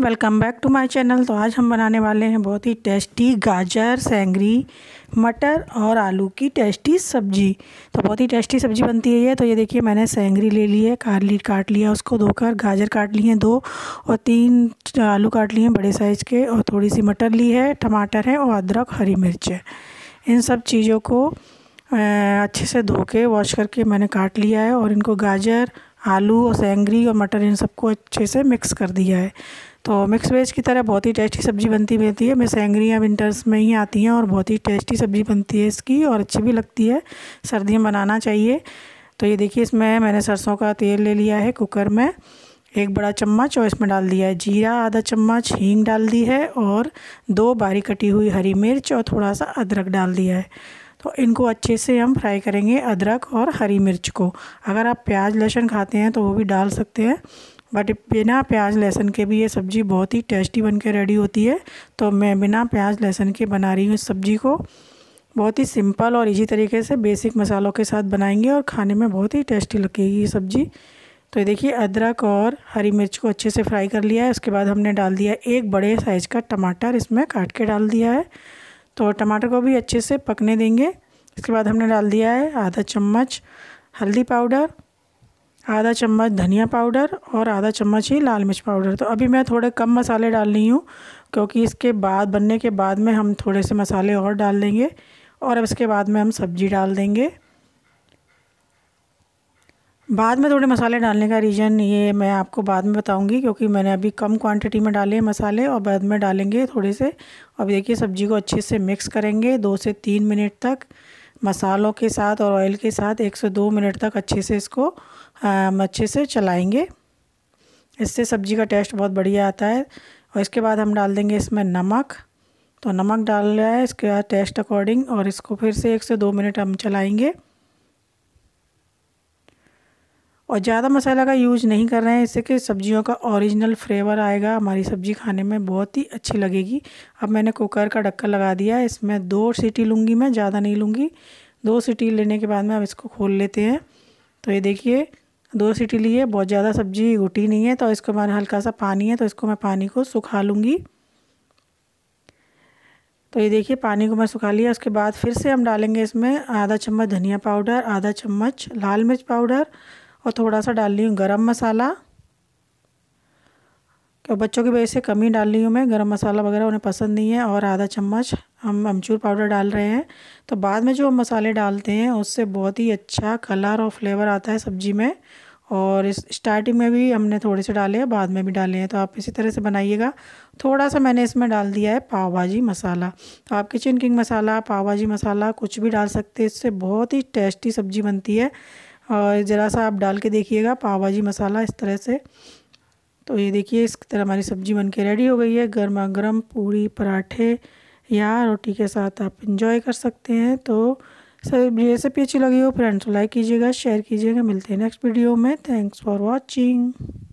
welcome back to my channel तो आज हम बनाने वाले हैं बहुत ही टेस्टी गाजर सेंगरी मटर और आलू की टेस्टी सब्जी तो बहुत ही टेस्टी सब्जी बनती है ये तो ये देखिए मैंने सेंगरी ले ली है काली काट लिया उसको धोकर गाजर काट लिए हैं दो और तीन आलू काट लिए हैं बड़े साइज़ के और थोड़ी सी मटर ली है टमाटर है और अदरक हरी मिर्च है इन सब चीज़ों को अच्छे से धो के वॉश करके मैंने काट लिया है और इनको गाजर आलू और सेंगरी और मटर इन सबको अच्छे से मिक्स कर दिया है तो मिक्स वेज की तरह बहुत ही टेस्टी सब्ज़ी बनती रहती है मैं सेंगरियाँ विंटर्स में ही आती हैं और बहुत ही टेस्टी सब्ज़ी बनती है इसकी और अच्छी भी लगती है सर्दी में बनाना चाहिए तो ये देखिए इसमें मैंने सरसों का तेल ले लिया है कुकर में एक बड़ा चम्मच और इसमें डाल दिया है जीरा आधा चम्मच हींग डाल दी है और दो बारीक कटी हुई हरी मिर्च और थोड़ा सा अदरक डाल दिया है तो इनको अच्छे से हम फ्राई करेंगे अदरक और हरी मिर्च को अगर आप प्याज लहसुन खाते हैं तो वो भी डाल सकते हैं बट बिना प्याज लहसन के भी ये सब्ज़ी बहुत ही टेस्टी बन के रेडी होती है तो मैं बिना प्याज लहसन के बना रही हूँ इस सब्ज़ी को बहुत ही सिंपल और इजी तरीके से बेसिक मसालों के साथ बनाएंगे और खाने में बहुत ही टेस्टी लगेगी ये सब्ज़ी तो ये देखिए अदरक और हरी मिर्च को अच्छे से फ्राई कर लिया है उसके बाद हमने डाल दिया एक बड़े साइज़ का टमाटर इसमें काट के डाल दिया है तो टमाटर को भी अच्छे से पकने देंगे इसके बाद हमने डाल दिया है आधा चम्मच हल्दी पाउडर आधा चम्मच धनिया पाउडर और आधा चम्मच ही लाल मिर्च पाउडर तो अभी मैं थोड़े कम मसाले डाल रही हूँ क्योंकि इसके बाद बनने के बाद में हम थोड़े से मसाले और डाल देंगे और अब इसके बाद में हम सब्ज़ी डाल देंगे बाद में थोड़े मसाले डालने का रीज़न ये मैं आपको बाद में बताऊंगी क्योंकि मैंने अभी कम क्वांटिटी में डाले मसाले और बाद में डालेंगे थोड़े से अब देखिए सब्ज़ी को अच्छे से मिक्स करेंगे दो से तीन मिनट तक मसालों के साथ और ऑयल के साथ 102 मिनट तक अच्छे से इसको हम अच्छे से चलाएंगे इससे सब्ज़ी का टेस्ट बहुत बढ़िया आता है और इसके बाद हम डाल देंगे इसमें नमक तो नमक डाल रहा है इसके बाद टेस्ट अकॉर्डिंग और इसको फिर से एक से दो मिनट हम चलाएंगे और ज़्यादा मसाला का यूज़ नहीं कर रहे हैं इससे कि सब्जियों का ओरिजिनल फ्लेवर आएगा हमारी सब्ज़ी खाने में बहुत ही अच्छी लगेगी अब मैंने कुकर का ढक्कन लगा दिया है इसमें दो सीटी लूँगी मैं ज़्यादा नहीं लूँगी दो सीटी लेने के बाद में अब इसको खोल लेते हैं तो ये देखिए दो सीटी लिए बहुत ज़्यादा सब्ज़ी उठी नहीं है तो इसको मैंने हल्का सा पानी है तो इसको मैं पानी को सुखा लूँगी तो ये देखिए पानी को मैं सुखा लिया उसके बाद फिर से हम डालेंगे इसमें आधा चम्मच धनिया पाउडर आधा चम्मच लाल मिर्च पाउडर और थोड़ा सा डाल रही हूँ गर्म मसाला क्यों बच्चों की वजह से कम ही डाल रही हूँ मैं गरम मसाला वगैरह उन्हें पसंद नहीं है और आधा चम्मच हम अमचूर पाउडर डाल रहे हैं तो बाद में जो हम मसाले डालते हैं उससे बहुत ही अच्छा कलर और फ्लेवर आता है सब्जी में और इस स्टार्टिंग में भी हमने थोड़े से डाले हैं बाद में भी डाले हैं तो आप इसी तरह से बनाइएगा थोड़ा सा मैंने इसमें डाल दिया है पाव भाजी मसाला तो आप किचन किंग मसाला पाव भाजी मसाला कुछ भी डाल सकते हैं इससे बहुत ही टेस्टी सब्जी बनती है और ज़रा सा आप डाल के देखिएगा पाव भाजी मसाला इस तरह से तो ये देखिए इस तरह हमारी सब्ज़ी बन के रेडी हो गई है गर्मा गर्म पूरी पराठे या रोटी के साथ आप इंजॉय कर सकते हैं तो सर रेसिपी अच्छी लगी हो फ्रेंड्स लाइक कीजिएगा शेयर कीजिएगा मिलते हैं नेक्स्ट वीडियो में थैंक्स फॉर वॉचिंग